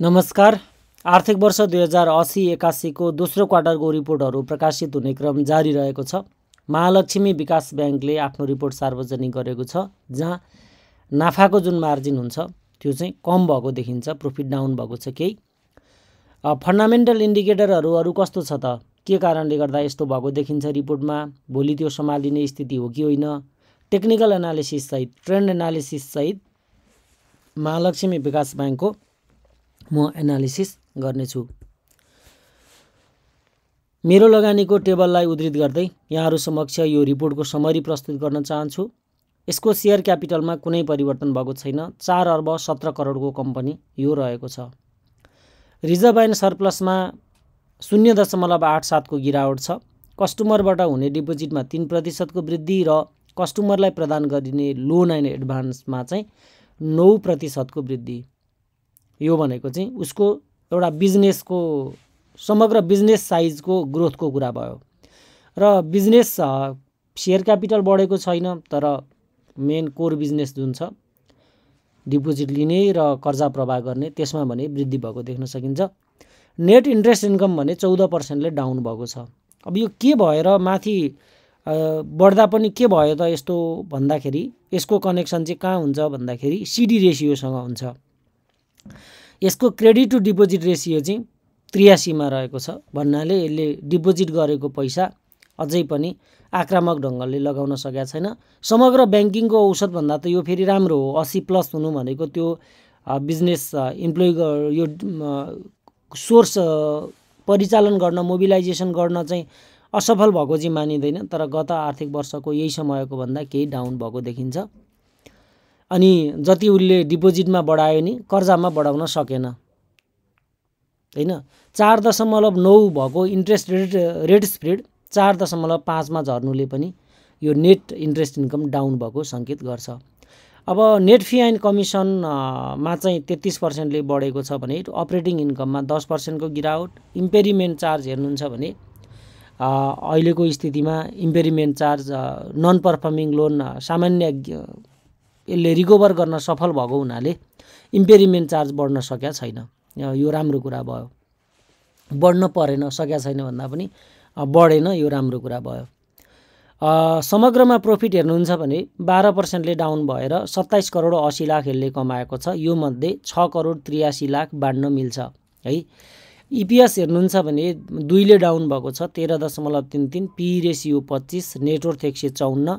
नमस्कार आर्थिक वर्ष दुई हजार असी एकासीको दोस्रो क्वार्टरको रिपोर्टहरू प्रकाशित हुने क्रम जारी रहेको छ महालक्ष्मी विकास ब्याङ्कले आफ्नो रिपोर्ट सार्वजनिक गरेको छ जहाँ नाफाको जुन मार्जिन हुन्छ त्यो चाहिँ कम भएको देखिन्छ प्रफिट डाउन भएको छ केही फन्डामेन्टल इन्डिकेटरहरू अरू कस्तो छ त के कारणले गर्दा यस्तो भएको देखिन्छ रिपोर्टमा भोलि त्यो सम्हालिने स्थिति हो कि होइन टेक्निकल एनालिसिससहित ट्रेन्ड एनालिसिससहित महालक्ष्मी विकास ब्याङ्कको म एनालिसिस गर्नेछु मेरो लगानीको टेबललाई उद्धित गर्दै यहाँहरू समक्ष यो रिपोर्टको समरी प्रस्तुत गर्न चाहन्छु यसको सेयर क्यापिटलमा कुनै परिवर्तन भएको छैन चार अर्ब सत्र करोडको कम्पनी यो रहेको छ रिजर्भ एन्ड सरप्लसमा शून्य दशमलव आठ सातको गिरावट छ कस्टमरबाट हुने डिपोजिटमा तिन प्रतिशतको वृद्धि र कस्टमरलाई प्रदान गरिने लोन एन्ड एडभान्समा चाहिँ नौ प्रतिशतको वृद्धि यो भनेको चाहिँ उसको एउटा बिजनेसको समग्र बिजनेस साइजको ग्रोथको कुरा भयो र बिजनेस सेयर क्यापिटल बढेको छैन तर मेन कोर बिजनेस जुन छ डिपोजिट लिने र कर्जा प्रवाह गर्ने त्यसमा भने वृद्धि भएको देख्न सकिन्छ नेट इन्ट्रेस्ट इन्कम भने चौध पर्सेन्टले डाउन भएको छ अब यो के भएर माथि बढ्दा पनि के भयो त यस्तो भन्दाखेरि यसको कनेक्सन चाहिँ कहाँ हुन्छ भन्दाखेरि सिडी रेसियोसँग हुन्छ यसको क्रेडिट टु डिपोजिट रेसियो चाहिँ त्रियासीमा रहेको छ भन्नाले यसले डिपोजिट गरेको पैसा अझै पनि आक्रामक ढङ्गले लगाउन सकेका छैन समग्र ब्याङ्किङको औषधभन्दा त यो फेरि राम्रो हो असी प्लस हुनु भनेको त्यो बिजनेस इम्प्लोइ यो सोर्स परिचालन गर्न मोबिलाइजेसन गर्न चाहिँ असफल भएको चाहिँ मानिँदैन तर गत आर्थिक वर्षको यही समयको भन्दा केही डाउन भएको देखिन्छ अनि जति उसले डिपोजिटमा बढायो नि कर्जामा बढाउन सकेन होइन चार दशमलव नौ भएको इन्ट्रेस्ट रेट रेट स्प्रेड चार दशमलव पाँचमा झर्नुले पनि यो नेट इन्ट्रेस्ट इन्कम डाउन भएको सङ्केत गर्छ अब नेट फी एन्ड कमिसनमा चाहिँ तेत्तिस पर्सेन्टले बढेको छ भने अपरेटिङ इन्कममा दस पर्सेन्टको गिरावट इम्पेरिमेन्ट चार्ज हेर्नुहुन्छ भने अहिलेको स्थितिमा impairment charge non performing loan सामान्य यसले रिकभर गर्न सफल भएको हुनाले इम्पेरिमेन्ट चार्ज बढ्न सकेका छैन यो राम्रो कुरा भयो बढ्न परेन सकेका छैन भन्दा पनि बढेन यो राम्रो कुरा भयो समग्रमा प्रफिट हेर्नुहुन्छ भने बाह्र पर्सेन्टले डाउन भएर सत्ताइस करोड असी लाख यसले कमाएको छ यो मध्ये छ करोड त्रियासी लाख बाँड्न मिल्छ है इपिएस e हेर्नुहुन्छ भने दुईले डाउन भएको छ तेह्र दशमलव तिन तिन पी रेसियो पच्चिस नेटवर्थ एक सय चौन्न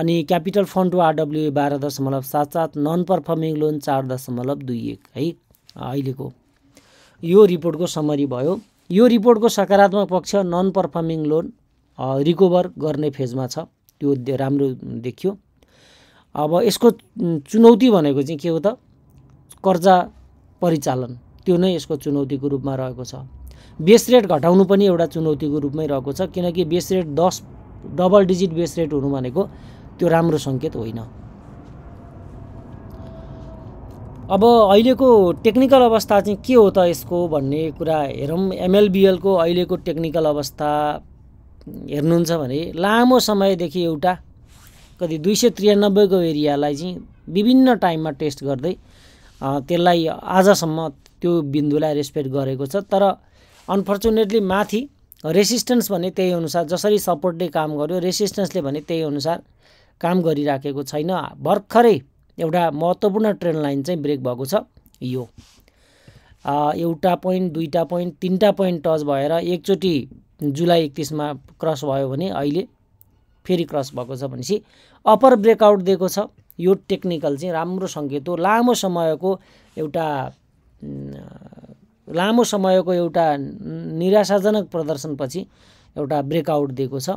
अनि क्यापिटल फन्ड आरडब्ल्युए बाह्र दशमलव सात सात नन पर्फर्मिङ लोन चार दशमलव दुई एक है अहिलेको यो रिपोर्टको समरी भयो यो रिपोर्टको सकारात्मक पक्ष नन पर्फर्मिङ लोन रिकभर गर्ने फेजमा छ त्यो राम्रो देखियो अब यसको चुनौती भनेको चाहिँ के हो त कर्जा परिचालन त्यो नै यसको चुनौतीको रूपमा रहेको छ बेस रेट घटाउनु पनि एउटा चुनौतीको रूपमै रहेको छ किनकि बेस रेट दस डबल डिजिट बेस रेट हुनु भनेको त्यो राम्रो सङ्केत होइन अब अहिलेको टेक्निकल अवस्था चाहिँ के हो त यसको भन्ने कुरा हेरौँ एमएलबिएलको अहिलेको टेक्निकल अवस्था हेर्नुहुन्छ भने लामो समयदेखि एउटा कति दुई सय त्रियानब्बेको एरियालाई चाहिँ विभिन्न टाइममा टेस्ट गर्दै त्यसलाई आजसम्म त्यो बिन्दुलाई रेस्पेक्ट गरेको छ तर अनफर्चुनेटली माथि रेसिस्टेन्स भने त्यही अनुसार जसरी सपोर्टले काम गर्यो रेसिस्टेन्सले भने त्यही अनुसार काम गरिराखेको छैन भर्खरै एउटा महत्त्वपूर्ण ट्रेन लाइन चाहिँ ब्रेक भएको छ यो एउटा पोइन्ट दुईवटा पोइन्ट तिनवटा पोइन्ट टच भएर एकचोटि जुलाई एकतिसमा क्रस भयो भने अहिले फेरि क्रस भएको छ भनेपछि अप्पर ब्रेकआउट दिएको छ यो टेक्निकल चाहिँ राम्रो सङ्केत हो लामो समयको एउटा लामो समयको एउटा निराशाजनक प्रदर्शनपछि एउटा ब्रेकआउट दिएको छ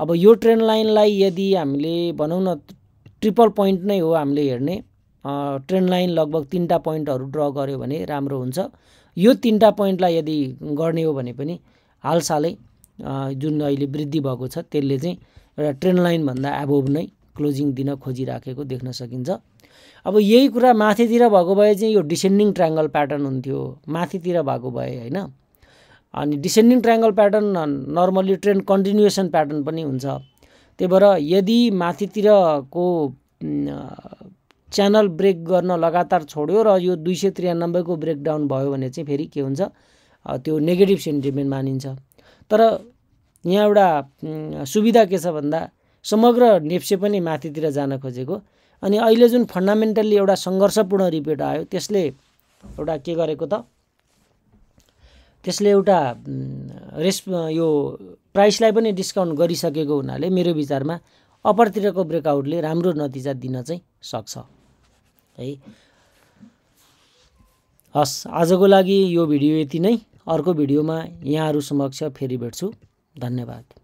अब यो ट्रेन लाइनलाई यदि हामीले भनौँ न ट्रिपल पोइन्ट नै हो हामीले हेर्ने ट्रेन लाइन लगभग तिनवटा पोइन्टहरू ड्र गर्यो भने राम्रो हुन्छ यो तिनवटा पोइन्टलाई यदि गर्ने हो भने पनि हालसालै जुन अहिले वृद्धि भएको छ त्यसले चाहिँ एउटा ट्रेन लाइनभन्दा एबोभ नै क्लोजिङ दिन खोजिराखेको देख्न सकिन्छ अब यही कुरा माथितिर भएको भए चाहिँ यो डिसेन्डिङ ट्राङ्गल प्याटर्न हुन्थ्यो माथितिर भएको भए होइन अनि descending triangle pattern normally trend continuation pattern पनि हुन्छ त्यही भएर यदि माथितिरको च्यानल ब्रेक गर्न लगातार छोड्यो र यो दुई सय त्रियानब्बेको ब्रेकडाउन भयो भने चाहिँ फेरि के हुन्छ त्यो नेगेटिभ सेन्टिमेन्ट मानिन्छ तर यहाँ एउटा सुविधा के छ भन्दा समग्र नेप्से पनि माथितिर जान खोजेको अनि अहिले जुन फन्डामेन्टल्ली एउटा सङ्घर्षपूर्ण रिपोर्ट आयो त्यसले एउटा के गरेको त त्यसले एउटा रेस् यो प्राइसलाई पनि डिस्काउन्ट गरिसकेको हुनाले मेरो विचारमा अपरतिरको ब्रेकआउटले राम्रो नतिजा दिन चाहिँ सक्छ है हस् आजको लागि यो भिडियो यति नै अर्को भिडियोमा यहाँहरू समक्ष फेरि भेट्छु धन्यवाद